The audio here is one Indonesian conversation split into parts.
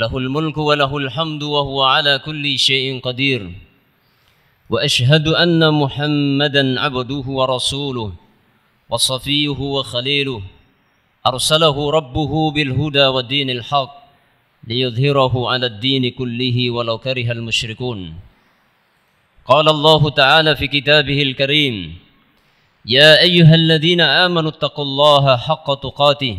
له الملك وله الحمد وهو على كل شيء قدير واشهد ان محمدا عبده ورسوله وصفيه وخليله ارسله ربه بالهدى ودين الحق ليظهره على الدين كله ولو كره المشركون قال الله تعالى في كتابه الكريم يا ايها الذين امنوا اتقوا الله حق تقاته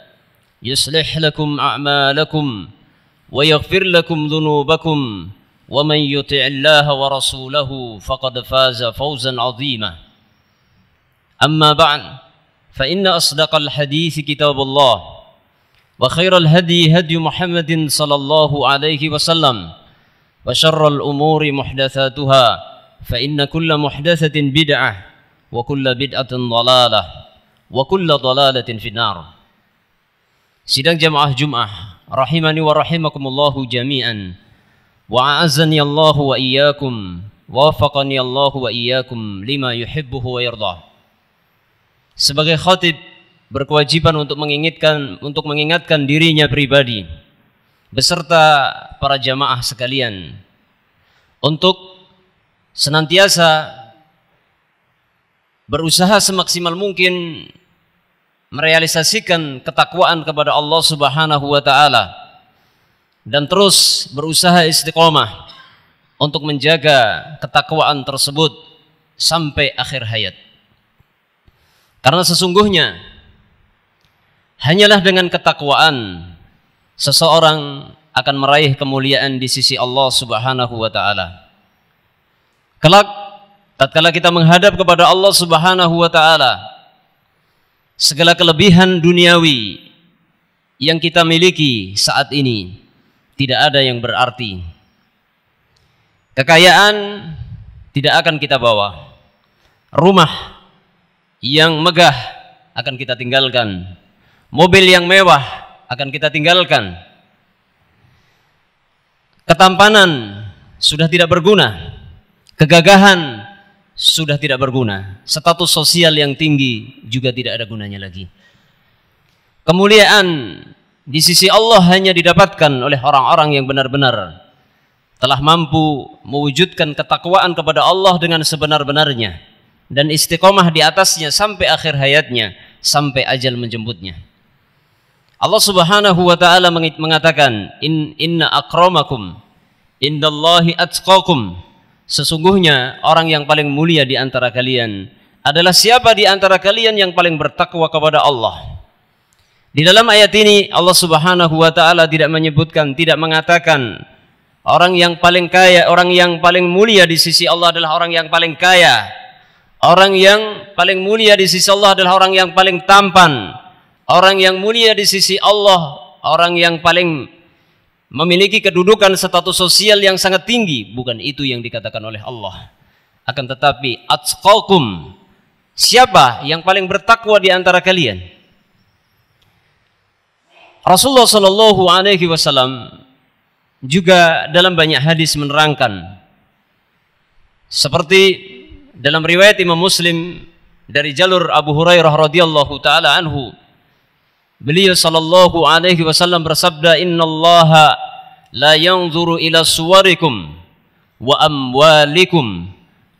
يصلح لكم أعمالكم ويغفر لكم ذنوبكم ومن يطع الله ورسوله فقد فاز فوزا عظيما أما بعد فإن أصدق الحديث كتاب الله وخير الهدي هدي محمد صلى الله عليه وسلم وشر الأمور محدثاتها فإن كل محدثة بدعة وكل بدعة ضلالة وكل ضلالة في النار Sidang jamaah Jum'ah rahimani wa rahimakumullahu jami'an. Wa a'azzani Allahu wa iyyakum wa wafaqani Allahu wa iyyakum lima yuhibbuhu wa yardah. Sebagai khatib berkewajiban untuk mengingatkan untuk mengingatkan dirinya pribadi beserta para jamaah sekalian untuk senantiasa berusaha semaksimal mungkin merealisasikan ketakwaan kepada Allah Subhanahu wa taala dan terus berusaha istiqomah untuk menjaga ketakwaan tersebut sampai akhir hayat. Karena sesungguhnya hanyalah dengan ketakwaan seseorang akan meraih kemuliaan di sisi Allah Subhanahu wa taala. Kelak tatkala kita menghadap kepada Allah Subhanahu wa taala, segala kelebihan duniawi yang kita miliki saat ini tidak ada yang berarti. Kekayaan tidak akan kita bawa. Rumah yang megah akan kita tinggalkan. Mobil yang mewah akan kita tinggalkan. Ketampanan sudah tidak berguna. Kegagahan sudah tidak berguna. Status sosial yang tinggi juga tidak ada gunanya lagi. Kemuliaan di sisi Allah hanya didapatkan oleh orang-orang yang benar-benar telah mampu mewujudkan ketakwaan kepada Allah dengan sebenar-benarnya dan istiqomah di atasnya sampai akhir hayatnya, sampai ajal menjemputnya. Allah Subhanahu wa taala mengatakan, "In inna akramakum indallahi atqakum." Sesungguhnya orang yang paling mulia di antara kalian adalah siapa di antara kalian yang paling bertakwa kepada Allah. Di dalam ayat ini Allah Subhanahu wa taala tidak menyebutkan, tidak mengatakan orang yang paling kaya, orang yang paling mulia di sisi Allah adalah orang yang paling kaya. Orang yang paling mulia di sisi Allah adalah orang yang paling tampan. Orang yang mulia di sisi Allah, orang yang paling memiliki kedudukan status sosial yang sangat tinggi, bukan itu yang dikatakan oleh Allah. Akan tetapi atsqakum siapa yang paling bertakwa di antara kalian? Rasulullah Shallallahu alaihi wasallam juga dalam banyak hadis menerangkan seperti dalam riwayat Imam Muslim dari jalur Abu Hurairah radhiyallahu taala anhu Beliau sallallahu alaihi wasallam bersabda, "Innallaha la yanzuru ila suwarikum wa amwalikum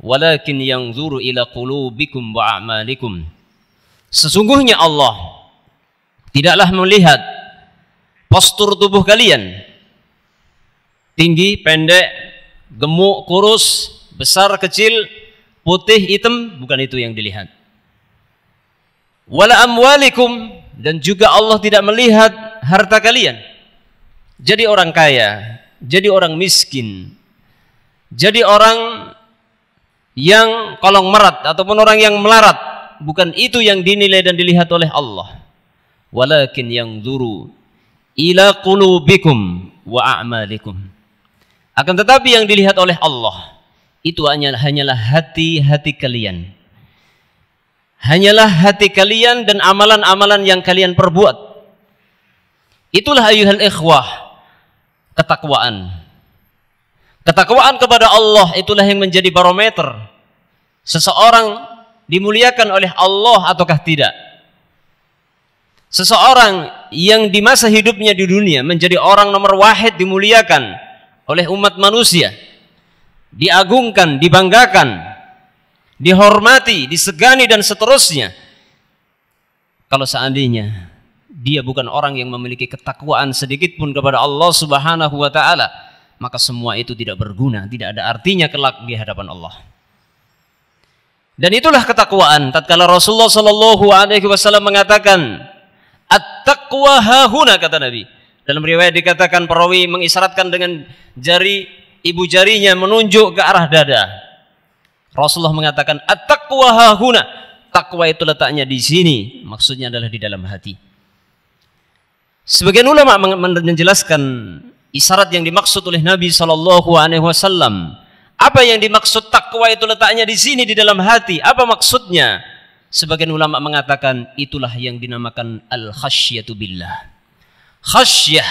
walakin yanzuru ila qulubikum wa a'malikum sesungguhnya Allah tidaklah melihat postur tubuh kalian tinggi pendek gemuk kurus besar kecil putih hitam bukan itu yang dilihat wala amwalikum dan juga Allah tidak melihat harta kalian jadi orang kaya, jadi orang miskin, jadi orang yang kolong merat ataupun orang yang melarat bukan itu yang dinilai dan dilihat oleh Allah walakin yang zuru ila qulubikum wa a'malikum akan tetapi yang dilihat oleh Allah itu hanya hanyalah hati-hati kalian hanyalah hati kalian dan amalan-amalan yang kalian perbuat itulah ayuhal ikhwah ketakwaan. Ketakwaan kepada Allah itulah yang menjadi barometer seseorang dimuliakan oleh Allah ataukah tidak. Seseorang yang di masa hidupnya di dunia menjadi orang nomor wahid dimuliakan oleh umat manusia, diagungkan, dibanggakan, dihormati, disegani dan seterusnya. Kalau seandainya dia bukan orang yang memiliki ketakwaan sedikit pun kepada Allah Subhanahu wa taala, maka semua itu tidak berguna, tidak ada artinya kelak di hadapan Allah. Dan itulah ketakwaan. Tatkala Rasulullah Shallallahu alaihi wasallam mengatakan, "At-taqwa hahuna," kata Nabi. Dalam riwayat dikatakan perawi mengisyaratkan dengan jari ibu jarinya menunjuk ke arah dada. Rasulullah mengatakan, "At-taqwa hahuna." Takwa itu letaknya di sini, maksudnya adalah di dalam hati. Sebagian ulama menjelaskan isyarat yang dimaksud oleh Nabi Shallallahu Alaihi Wasallam. Apa yang dimaksud takwa itu letaknya di sini di dalam hati. Apa maksudnya? Sebagian ulama mengatakan itulah yang dinamakan al khasyatu billah. Khasyah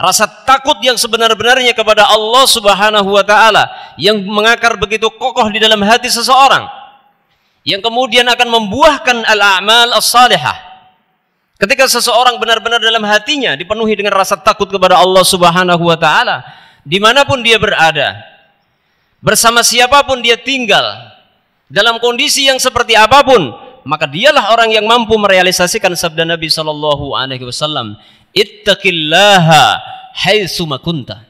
rasa takut yang sebenar-benarnya kepada Allah Subhanahu wa taala yang mengakar begitu kokoh di dalam hati seseorang yang kemudian akan membuahkan al-a'mal as-salihah Ketika seseorang benar-benar dalam hatinya dipenuhi dengan rasa takut kepada Allah Subhanahu wa taala, dimanapun dia berada, bersama siapapun dia tinggal, dalam kondisi yang seperti apapun, maka dialah orang yang mampu merealisasikan sabda Nabi Shallallahu alaihi wasallam, "Ittaqillaha haitsu makunta."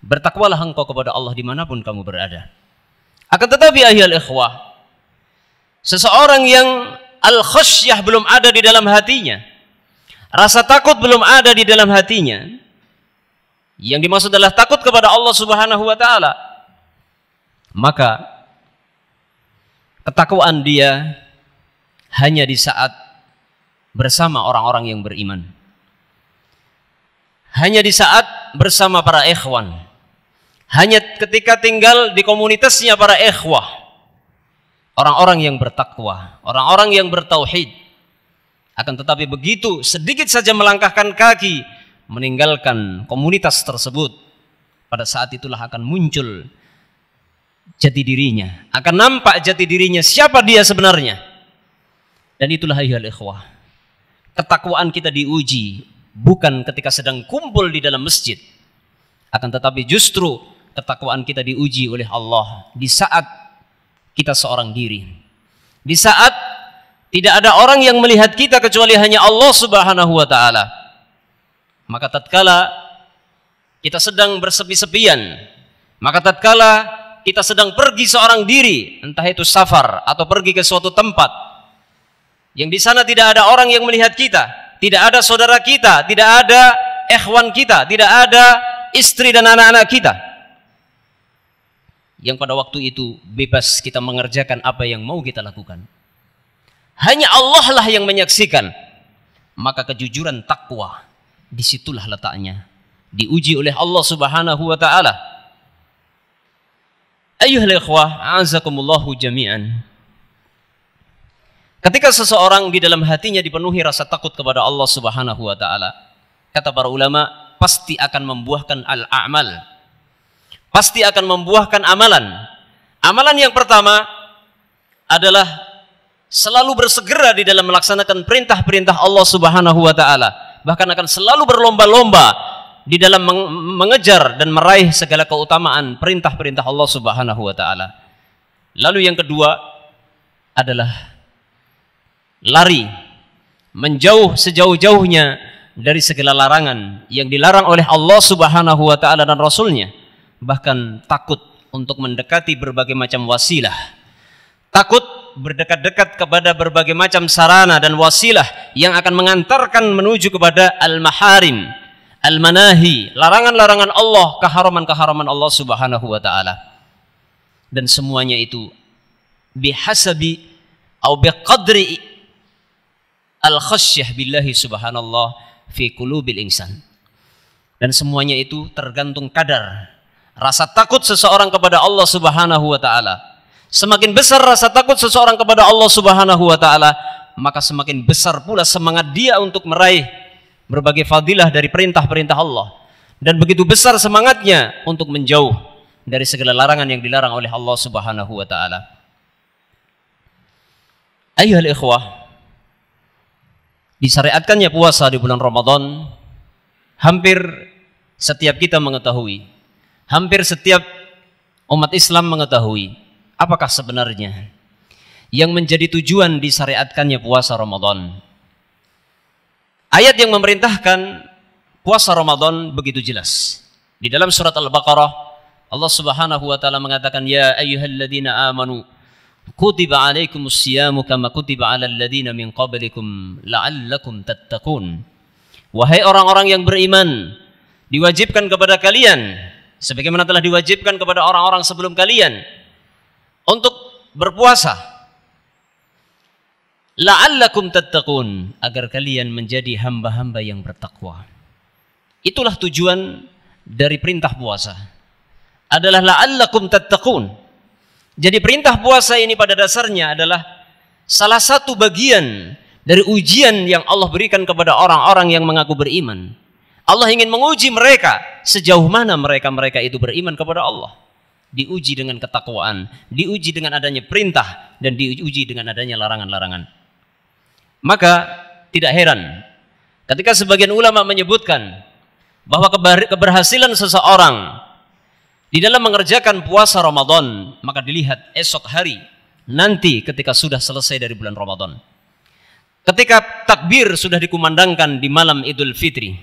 Bertakwalah engkau kepada Allah dimanapun kamu berada. Akan tetapi ahli ikhwah, seseorang yang al khosyah belum ada di dalam hatinya. Rasa takut belum ada di dalam hatinya. Yang dimaksud adalah takut kepada Allah Subhanahu wa taala. Maka ketakwaan dia hanya di saat bersama orang-orang yang beriman. Hanya di saat bersama para ikhwan. Hanya ketika tinggal di komunitasnya para ikhwah orang-orang yang bertakwa, orang-orang yang bertauhid. Akan tetapi begitu sedikit saja melangkahkan kaki meninggalkan komunitas tersebut, pada saat itulah akan muncul jati dirinya, akan nampak jati dirinya siapa dia sebenarnya. Dan itulah ayyuhal ikhwah. Ketakwaan kita diuji bukan ketika sedang kumpul di dalam masjid, akan tetapi justru ketakwaan kita diuji oleh Allah di saat kita seorang diri. Di saat tidak ada orang yang melihat kita kecuali hanya Allah Subhanahu wa taala. Maka tatkala kita sedang bersepi-sepian, maka tatkala kita sedang pergi seorang diri, entah itu safar atau pergi ke suatu tempat yang di sana tidak ada orang yang melihat kita, tidak ada saudara kita, tidak ada ikhwan kita, tidak ada istri dan anak-anak kita yang pada waktu itu bebas kita mengerjakan apa yang mau kita lakukan. Hanya Allah lah yang menyaksikan. Maka kejujuran takwa disitulah letaknya. Diuji oleh Allah Subhanahu wa taala. Ayuhal ikhwah, azakumullahu jami'an. Ketika seseorang di dalam hatinya dipenuhi rasa takut kepada Allah Subhanahu wa taala, kata para ulama, pasti akan membuahkan al-amal, pasti akan membuahkan amalan. Amalan yang pertama adalah selalu bersegera di dalam melaksanakan perintah-perintah Allah Subhanahu wa taala, bahkan akan selalu berlomba-lomba di dalam mengejar dan meraih segala keutamaan perintah-perintah Allah Subhanahu wa taala. Lalu yang kedua adalah lari menjauh sejauh-jauhnya dari segala larangan yang dilarang oleh Allah Subhanahu wa taala dan rasulnya bahkan takut untuk mendekati berbagai macam wasilah. Takut berdekat-dekat kepada berbagai macam sarana dan wasilah yang akan mengantarkan menuju kepada al-maharim, al-manahi, larangan-larangan Allah, keharaman-keharaman Allah Subhanahu wa taala. Dan semuanya itu bihasabi atau biqadri al-khasyah billahi subhanallah fi qulubil insan. Dan semuanya itu tergantung kadar Rasa takut seseorang kepada Allah Subhanahu wa taala. Semakin besar rasa takut seseorang kepada Allah Subhanahu wa taala, maka semakin besar pula semangat dia untuk meraih berbagai fadilah dari perintah-perintah Allah. Dan begitu besar semangatnya untuk menjauh dari segala larangan yang dilarang oleh Allah Subhanahu wa taala. Ayuhal ikhwah, disyariatkannya puasa di bulan Ramadan hampir setiap kita mengetahui hampir setiap umat Islam mengetahui apakah sebenarnya yang menjadi tujuan disyariatkannya puasa Ramadan. Ayat yang memerintahkan puasa Ramadan begitu jelas. Di dalam surat Al-Baqarah Allah Subhanahu wa taala mengatakan ya ayyuhalladzina amanu kutiba alaikumus siyamu kama kutiba alal ladzina min qablikum la'allakum tattaqun. Wahai orang-orang yang beriman, diwajibkan kepada kalian sebagaimana telah diwajibkan kepada orang-orang sebelum kalian untuk berpuasa la'allakum tattaqun agar kalian menjadi hamba-hamba yang bertakwa itulah tujuan dari perintah puasa adalah la'allakum tattaqun jadi perintah puasa ini pada dasarnya adalah salah satu bagian dari ujian yang Allah berikan kepada orang-orang yang mengaku beriman Allah ingin menguji mereka sejauh mana mereka-mereka itu beriman kepada Allah. Diuji dengan ketakwaan, diuji dengan adanya perintah dan diuji dengan adanya larangan-larangan. Maka tidak heran ketika sebagian ulama menyebutkan bahwa keberhasilan seseorang di dalam mengerjakan puasa Ramadan maka dilihat esok hari nanti ketika sudah selesai dari bulan Ramadan. Ketika takbir sudah dikumandangkan di malam Idul Fitri,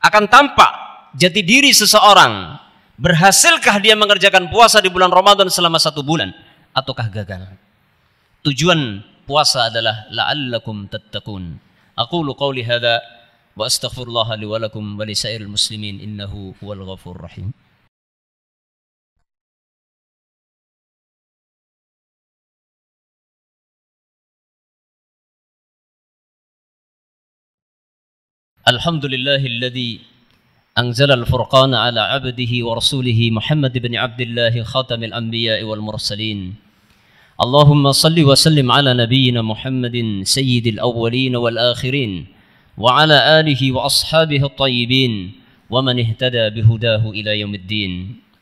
akan tampak jati diri seseorang. Berhasilkah dia mengerjakan puasa di bulan Ramadan selama satu bulan? Ataukah gagal? Tujuan puasa adalah la'allakum tattaqun. Aqulu qawli hadha wa astaghfirullah li wa muslimin innahu huwal ghafur rahim. الحمد لله الذي أنزل الفرقان على عبده ورسوله محمد بن عبد الله خاتم الأنبياء والمرسلين اللهم صل وسلم على نبينا محمد سيد الأولين والآخرين وعلى آله وأصحابه الطيبين ومن اهتدى بهداه إلى يوم الدين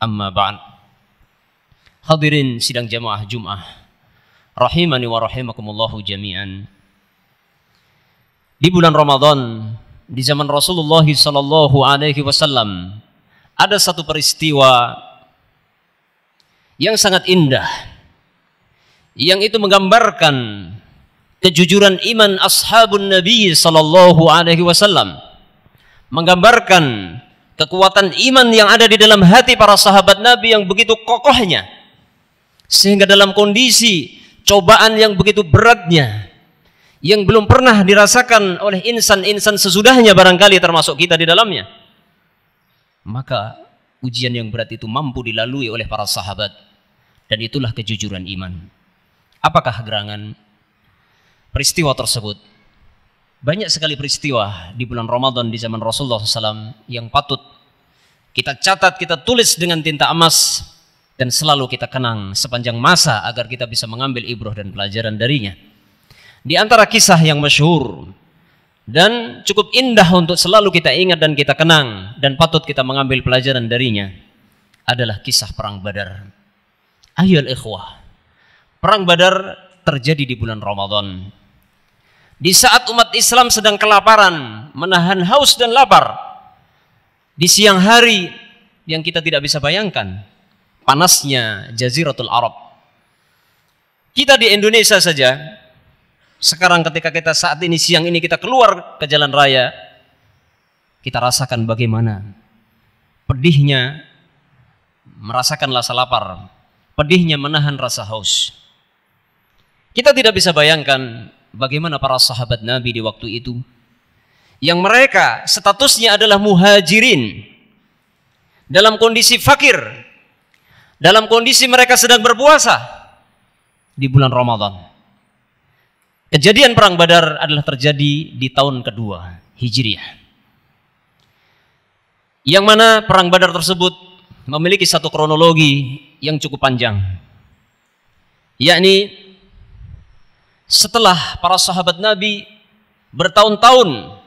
أما بعد حضرين سيدان جماعة جمعة Rahimani ورحمكم الله جميعا Di bulan Ramadan di zaman Rasulullah Sallallahu Alaihi Wasallam ada satu peristiwa yang sangat indah yang itu menggambarkan kejujuran iman ashabun Nabi Sallallahu Alaihi Wasallam menggambarkan kekuatan iman yang ada di dalam hati para sahabat Nabi yang begitu kokohnya sehingga dalam kondisi cobaan yang begitu beratnya yang belum pernah dirasakan oleh insan-insan sesudahnya barangkali termasuk kita di dalamnya. Maka ujian yang berat itu mampu dilalui oleh para sahabat dan itulah kejujuran iman. Apakah gerangan peristiwa tersebut? Banyak sekali peristiwa di bulan Ramadan di zaman Rasulullah SAW yang patut kita catat, kita tulis dengan tinta emas dan selalu kita kenang sepanjang masa agar kita bisa mengambil ibroh dan pelajaran darinya. Di antara kisah yang masyhur dan cukup indah untuk selalu kita ingat dan kita kenang dan patut kita mengambil pelajaran darinya adalah kisah perang Badar. Ayol ikhwah. Perang Badar terjadi di bulan Ramadan. Di saat umat Islam sedang kelaparan, menahan haus dan lapar. Di siang hari yang kita tidak bisa bayangkan, panasnya Jaziratul Arab. Kita di Indonesia saja sekarang ketika kita saat ini siang ini kita keluar ke jalan raya, kita rasakan bagaimana pedihnya merasakan rasa lapar, pedihnya menahan rasa haus. Kita tidak bisa bayangkan bagaimana para sahabat Nabi di waktu itu yang mereka statusnya adalah muhajirin dalam kondisi fakir, dalam kondisi mereka sedang berpuasa di bulan Ramadan. Kejadian perang Badar adalah terjadi di tahun kedua Hijriah. Yang mana perang Badar tersebut memiliki satu kronologi yang cukup panjang. Yakni setelah para sahabat Nabi bertahun-tahun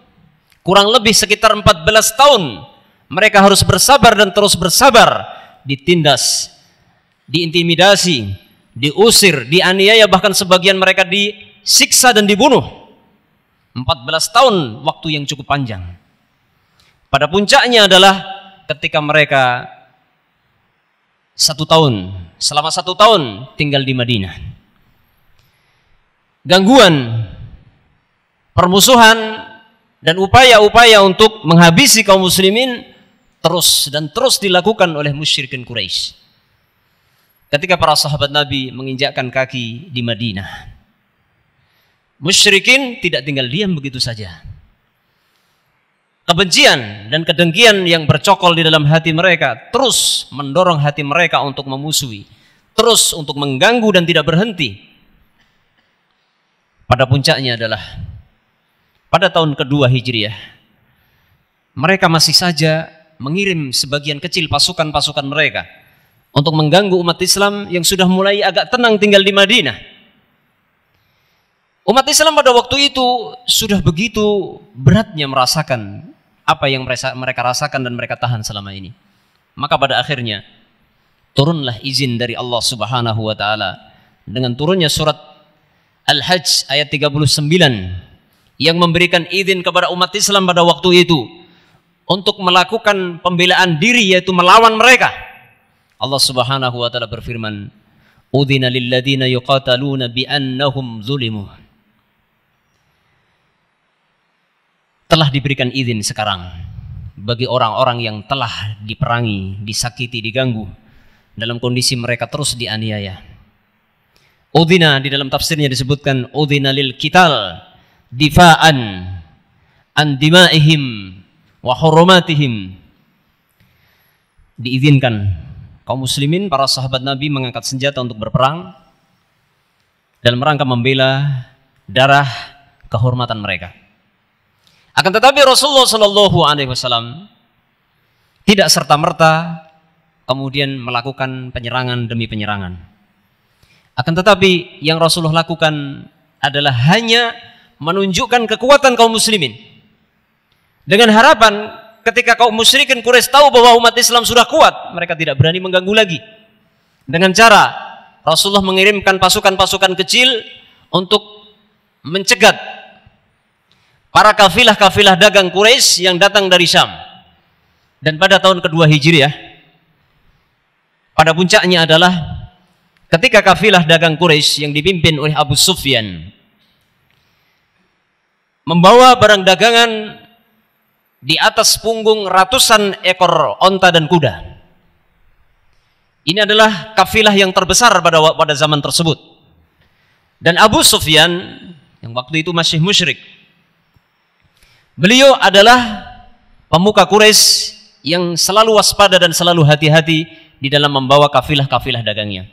kurang lebih sekitar 14 tahun mereka harus bersabar dan terus bersabar ditindas, diintimidasi, diusir, dianiaya bahkan sebagian mereka di Siksa dan dibunuh 14 tahun waktu yang cukup panjang pada puncaknya adalah ketika mereka satu tahun selama satu tahun tinggal di Madinah gangguan permusuhan dan upaya-upaya untuk menghabisi kaum muslimin terus dan terus dilakukan oleh musyrikin Quraisy ketika para sahabat Nabi menginjakkan kaki di Madinah Musyrikin tidak tinggal diam begitu saja. Kebencian dan kedengkian yang bercokol di dalam hati mereka terus mendorong hati mereka untuk memusuhi, terus untuk mengganggu dan tidak berhenti. Pada puncaknya adalah pada tahun kedua Hijriah, mereka masih saja mengirim sebagian kecil pasukan-pasukan mereka untuk mengganggu umat Islam yang sudah mulai agak tenang tinggal di Madinah. Umat Islam pada waktu itu sudah begitu beratnya merasakan apa yang mereka rasakan dan mereka tahan selama ini. Maka pada akhirnya turunlah izin dari Allah Subhanahu wa taala dengan turunnya surat Al-Hajj ayat 39 yang memberikan izin kepada umat Islam pada waktu itu untuk melakukan pembelaan diri yaitu melawan mereka. Allah Subhanahu wa taala berfirman, "Udzina lil yuqataluna bi telah diberikan izin sekarang bagi orang-orang yang telah diperangi, disakiti, diganggu dalam kondisi mereka terus dianiaya. Udhina di dalam tafsirnya disebutkan udhina lil kital difa'an an dima'ihim wa hurumatihim diizinkan kaum muslimin para sahabat Nabi mengangkat senjata untuk berperang dalam rangka membela darah kehormatan mereka. Akan tetapi Rasulullah Shallallahu Alaihi Wasallam tidak serta merta kemudian melakukan penyerangan demi penyerangan. Akan tetapi yang Rasulullah lakukan adalah hanya menunjukkan kekuatan kaum muslimin. Dengan harapan ketika kaum musyrikin Quraisy tahu bahwa umat Islam sudah kuat, mereka tidak berani mengganggu lagi. Dengan cara Rasulullah mengirimkan pasukan-pasukan kecil untuk mencegat para kafilah-kafilah dagang Quraisy yang datang dari Syam. Dan pada tahun kedua Hijriah, pada puncaknya adalah ketika kafilah dagang Quraisy yang dipimpin oleh Abu Sufyan membawa barang dagangan di atas punggung ratusan ekor onta dan kuda. Ini adalah kafilah yang terbesar pada pada zaman tersebut. Dan Abu Sufyan yang waktu itu masih musyrik Beliau adalah pemuka Quraisy yang selalu waspada dan selalu hati-hati di dalam membawa kafilah-kafilah dagangnya.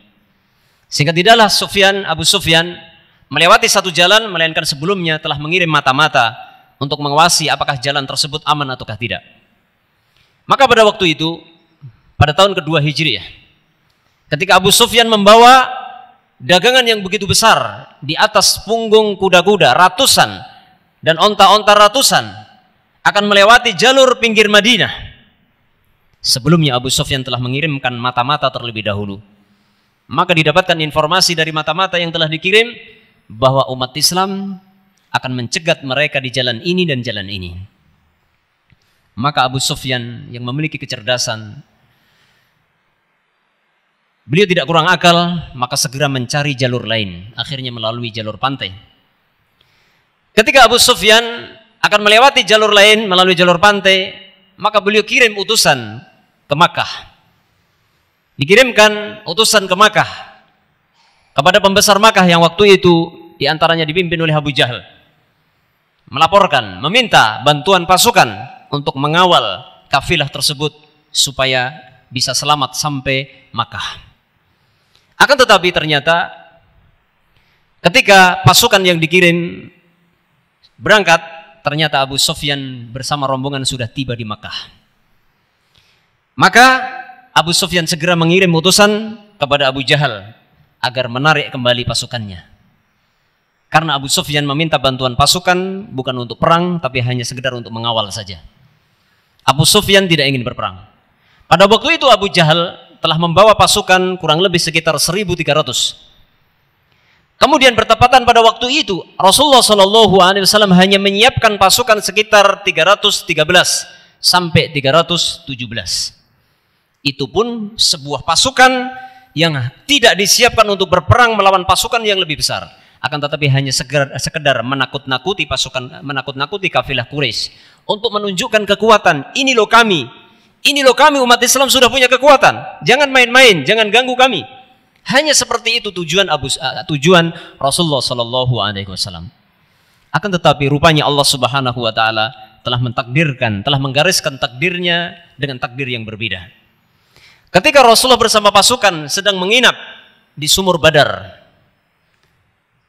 Sehingga tidaklah Sufyan Abu Sufyan melewati satu jalan melainkan sebelumnya telah mengirim mata-mata untuk mengawasi apakah jalan tersebut aman ataukah tidak. Maka pada waktu itu pada tahun kedua Hijriah ketika Abu Sufyan membawa dagangan yang begitu besar di atas punggung kuda-kuda ratusan dan onta-onta ratusan akan melewati jalur pinggir Madinah. Sebelumnya Abu Sufyan telah mengirimkan mata-mata terlebih dahulu. Maka didapatkan informasi dari mata-mata yang telah dikirim bahwa umat Islam akan mencegat mereka di jalan ini dan jalan ini. Maka Abu Sufyan yang memiliki kecerdasan Beliau tidak kurang akal, maka segera mencari jalur lain. Akhirnya melalui jalur pantai. Ketika Abu Sufyan akan melewati jalur lain melalui jalur pantai, maka beliau kirim utusan ke Makkah. Dikirimkan utusan ke Makkah kepada pembesar Makkah yang waktu itu diantaranya dipimpin oleh Abu Jahal. Melaporkan, meminta bantuan pasukan untuk mengawal kafilah tersebut supaya bisa selamat sampai Makkah. Akan tetapi ternyata ketika pasukan yang dikirim Berangkat, ternyata Abu Sofyan bersama rombongan sudah tiba di Makkah. Maka Abu Sofyan segera mengirim utusan kepada Abu Jahal agar menarik kembali pasukannya. Karena Abu Sofyan meminta bantuan pasukan bukan untuk perang tapi hanya sekedar untuk mengawal saja. Abu Sofyan tidak ingin berperang. Pada waktu itu Abu Jahal telah membawa pasukan kurang lebih sekitar 1300 Kemudian bertepatan pada waktu itu Rasulullah Shallallahu Alaihi Wasallam hanya menyiapkan pasukan sekitar 313 sampai 317. Itu pun sebuah pasukan yang tidak disiapkan untuk berperang melawan pasukan yang lebih besar. Akan tetapi hanya sekedar menakut-nakuti pasukan, menakut-nakuti kafilah Quraisy untuk menunjukkan kekuatan. Ini loh kami, ini loh kami umat Islam sudah punya kekuatan. Jangan main-main, jangan ganggu kami. Hanya seperti itu tujuan Abu uh, tujuan Rasulullah Shallallahu Alaihi Wasallam. Akan tetapi rupanya Allah Subhanahu Wa Taala telah mentakdirkan, telah menggariskan takdirnya dengan takdir yang berbeda. Ketika Rasulullah bersama pasukan sedang menginap di sumur Badar,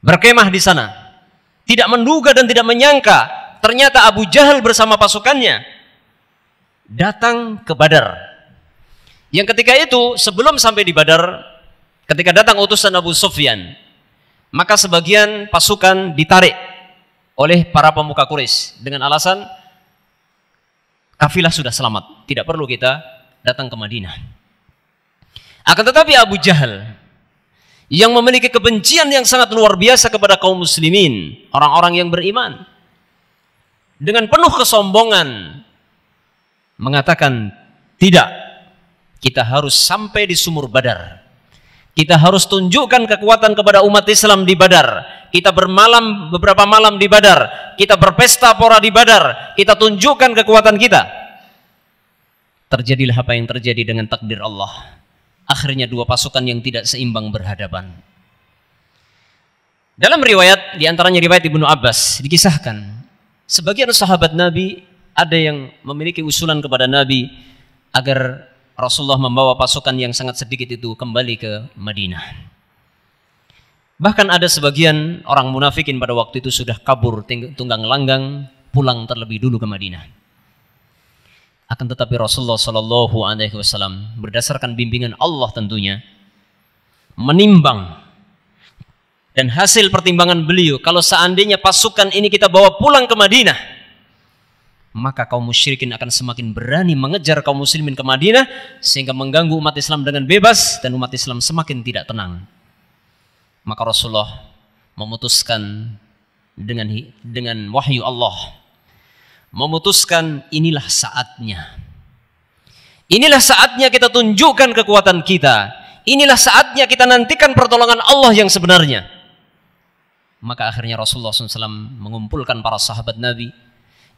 berkemah di sana, tidak menduga dan tidak menyangka ternyata Abu Jahal bersama pasukannya datang ke Badar. Yang ketika itu sebelum sampai di Badar, Ketika datang utusan Abu Sufyan, maka sebagian pasukan ditarik oleh para pemuka Quraisy dengan alasan kafilah sudah selamat, tidak perlu kita datang ke Madinah. Akan tetapi Abu Jahal yang memiliki kebencian yang sangat luar biasa kepada kaum muslimin, orang-orang yang beriman. Dengan penuh kesombongan mengatakan, "Tidak, kita harus sampai di sumur Badar." Kita harus tunjukkan kekuatan kepada umat Islam di Badar. Kita bermalam beberapa malam di Badar. Kita berpesta pora di Badar. Kita tunjukkan kekuatan kita. Terjadilah apa yang terjadi dengan takdir Allah. Akhirnya dua pasukan yang tidak seimbang berhadapan. Dalam riwayat, di antaranya riwayat Ibnu Abbas, dikisahkan. Sebagian sahabat Nabi ada yang memiliki usulan kepada Nabi agar Rasulullah membawa pasukan yang sangat sedikit itu kembali ke Madinah. Bahkan ada sebagian orang munafikin pada waktu itu sudah kabur tunggang langgang pulang terlebih dulu ke Madinah. Akan tetapi Rasulullah Shallallahu Alaihi Wasallam berdasarkan bimbingan Allah tentunya menimbang dan hasil pertimbangan beliau kalau seandainya pasukan ini kita bawa pulang ke Madinah maka kaum musyrikin akan semakin berani mengejar kaum muslimin ke Madinah sehingga mengganggu umat Islam dengan bebas dan umat Islam semakin tidak tenang. Maka Rasulullah memutuskan dengan dengan wahyu Allah memutuskan inilah saatnya. Inilah saatnya kita tunjukkan kekuatan kita. Inilah saatnya kita nantikan pertolongan Allah yang sebenarnya. Maka akhirnya Rasulullah SAW mengumpulkan para sahabat Nabi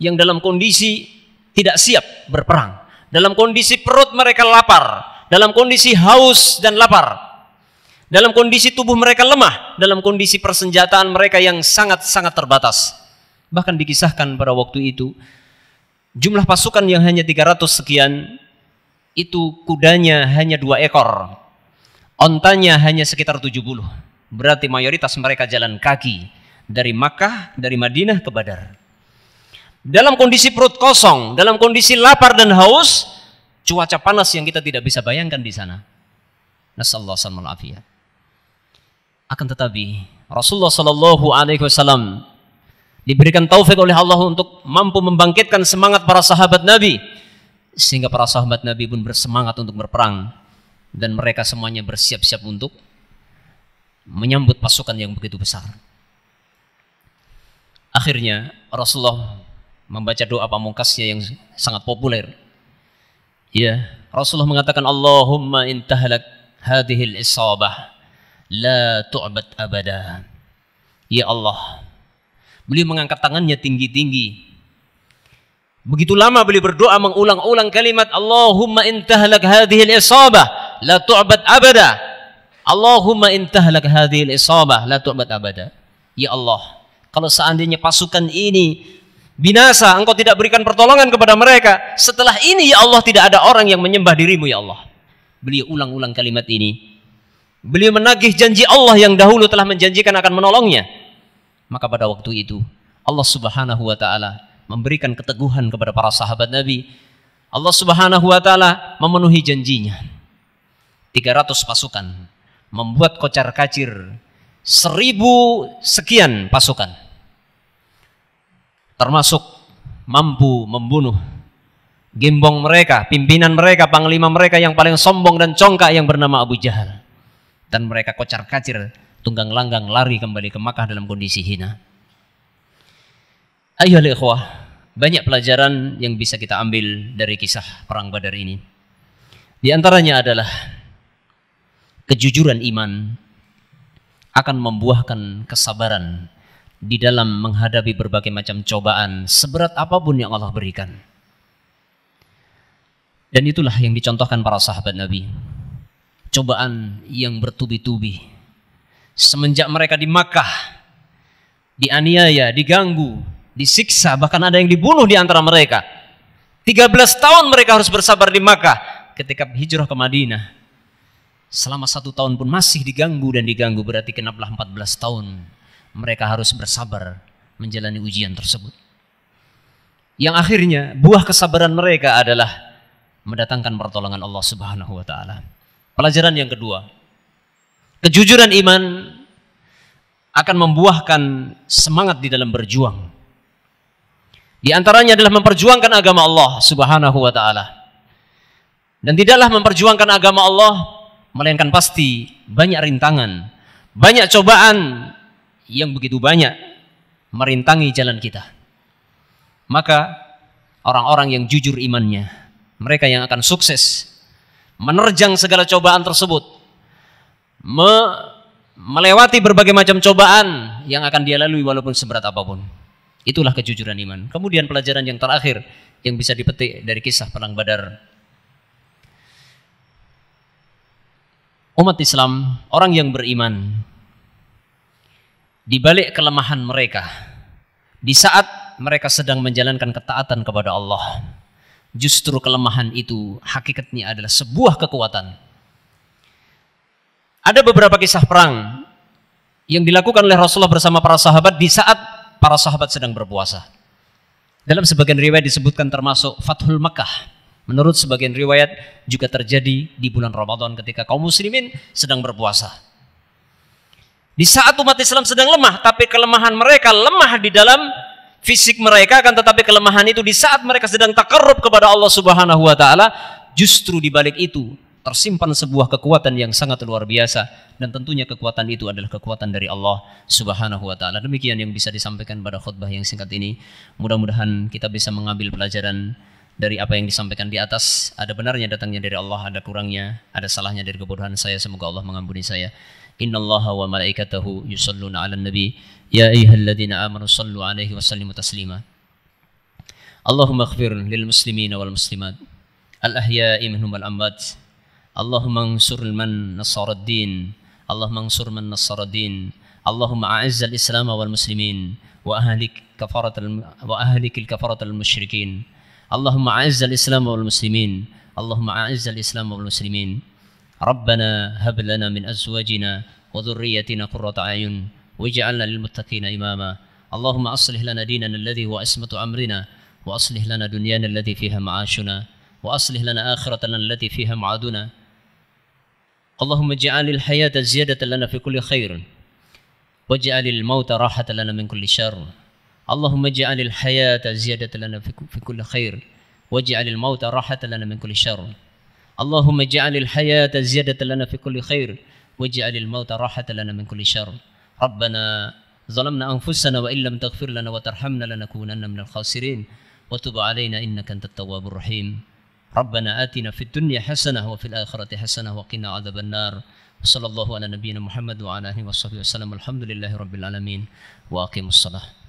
yang dalam kondisi tidak siap berperang. Dalam kondisi perut mereka lapar, dalam kondisi haus dan lapar. Dalam kondisi tubuh mereka lemah, dalam kondisi persenjataan mereka yang sangat-sangat terbatas. Bahkan dikisahkan pada waktu itu, jumlah pasukan yang hanya 300 sekian, itu kudanya hanya dua ekor. Ontanya hanya sekitar 70. Berarti mayoritas mereka jalan kaki dari Makkah, dari Madinah ke Badar dalam kondisi perut kosong, dalam kondisi lapar dan haus, cuaca panas yang kita tidak bisa bayangkan di sana. Nasallahu alaihi Akan tetapi Rasulullah Shallallahu Alaihi Wasallam diberikan taufik oleh Allah untuk mampu membangkitkan semangat para sahabat Nabi sehingga para sahabat Nabi pun bersemangat untuk berperang dan mereka semuanya bersiap-siap untuk menyambut pasukan yang begitu besar. Akhirnya Rasulullah membaca doa pamungkasnya yang sangat populer. Ya, Rasulullah mengatakan Allahumma intahlak hadhil isabah la tu'bad abada. Ya Allah. Beliau mengangkat tangannya tinggi-tinggi. Begitu lama beliau berdoa mengulang-ulang kalimat Allahumma intahlak hadhil isabah la tu'bad abada. Allahumma intahlak hadhil isabah la tu'bad abada. Ya Allah, kalau seandainya pasukan ini binasa, engkau tidak berikan pertolongan kepada mereka. Setelah ini ya Allah tidak ada orang yang menyembah dirimu ya Allah. Beliau ulang-ulang kalimat ini. Beliau menagih janji Allah yang dahulu telah menjanjikan akan menolongnya. Maka pada waktu itu Allah Subhanahu wa taala memberikan keteguhan kepada para sahabat Nabi. Allah Subhanahu wa taala memenuhi janjinya. 300 pasukan membuat kocar-kacir seribu sekian pasukan termasuk mampu membunuh gembong mereka, pimpinan mereka, panglima mereka yang paling sombong dan congkak yang bernama Abu Jahal. Dan mereka kocar kacir, tunggang langgang lari kembali ke Makkah dalam kondisi hina. Ayuhal ikhwah, banyak pelajaran yang bisa kita ambil dari kisah perang badar ini. Di antaranya adalah kejujuran iman akan membuahkan kesabaran di dalam menghadapi berbagai macam cobaan seberat apapun yang Allah berikan. Dan itulah yang dicontohkan para sahabat Nabi. Cobaan yang bertubi-tubi. Semenjak mereka di Makkah, dianiaya, diganggu, disiksa, bahkan ada yang dibunuh di antara mereka. 13 tahun mereka harus bersabar di Makkah ketika hijrah ke Madinah. Selama satu tahun pun masih diganggu dan diganggu berarti kenaplah 14 tahun mereka harus bersabar menjalani ujian tersebut. Yang akhirnya buah kesabaran mereka adalah mendatangkan pertolongan Allah Subhanahu wa taala. Pelajaran yang kedua, kejujuran iman akan membuahkan semangat di dalam berjuang. Di antaranya adalah memperjuangkan agama Allah Subhanahu wa taala. Dan tidaklah memperjuangkan agama Allah melainkan pasti banyak rintangan, banyak cobaan, yang begitu banyak merintangi jalan kita. Maka orang-orang yang jujur imannya, mereka yang akan sukses menerjang segala cobaan tersebut, me melewati berbagai macam cobaan yang akan dia lalui walaupun seberat apapun. Itulah kejujuran iman. Kemudian pelajaran yang terakhir yang bisa dipetik dari kisah perang Badar. Umat Islam, orang yang beriman, di balik kelemahan mereka di saat mereka sedang menjalankan ketaatan kepada Allah justru kelemahan itu hakikatnya adalah sebuah kekuatan ada beberapa kisah perang yang dilakukan oleh Rasulullah bersama para sahabat di saat para sahabat sedang berpuasa dalam sebagian riwayat disebutkan termasuk Fathul Makkah menurut sebagian riwayat juga terjadi di bulan Ramadan ketika kaum muslimin sedang berpuasa di saat umat Islam sedang lemah, tapi kelemahan mereka lemah di dalam fisik mereka, akan tetapi kelemahan itu di saat mereka sedang takarrub kepada Allah Subhanahu wa taala, justru di balik itu tersimpan sebuah kekuatan yang sangat luar biasa dan tentunya kekuatan itu adalah kekuatan dari Allah Subhanahu wa taala. Demikian yang bisa disampaikan pada khutbah yang singkat ini. Mudah-mudahan kita bisa mengambil pelajaran dari apa yang disampaikan di atas. Ada benarnya datangnya dari Allah, ada kurangnya, ada salahnya dari kebodohan saya. Semoga Allah mengampuni saya. إن الله وملائكته يصلون على النبي يا أيها الذين آمنوا صلوا عليه وسلموا تسليما اللهم اغفر للمسلمين والمسلمات الأحياء منهم والأموات اللهم انصر من نصر الدين اللهم انصر من نصر الدين اللهم أعز الإسلام والمسلمين وأهلك كفرة الم... وأهلك الكفرة المشركين اللهم أعز الإسلام والمسلمين اللهم أعز الإسلام والمسلمين ربنا هب لنا من أزواجنا وذريتنا قرة أعين واجعلنا للمتقين إماما اللهم أصلح لنا ديننا الذي هو عصمة أمرنا وأصلح لنا دنيانا الذي فيها معاشنا وأصلح لنا آخرتنا التي فيها معادنا اللهم اجعل الحياة زيادة لنا في كل خير واجعل الموت راحة لنا من كل شر اللهم اجعل الحياة زيادة لنا في كل خير واجعل الموت راحة لنا من كل شر اللهم اجعل الحياة زيادة لنا في كل خير واجعل الموت راحة لنا من كل شر ربنا ظلمنا أنفسنا وإن لم تغفر لنا وترحمنا لنكونن من الخاسرين وتب علينا إنك أنت التواب الرحيم ربنا آتنا في الدنيا حسنة وفي الآخرة حسنة وقنا عذاب النار وصلى الله على نبينا محمد وعلى آله وصحبه وسلم الحمد لله رب العالمين وأقيم الصلاة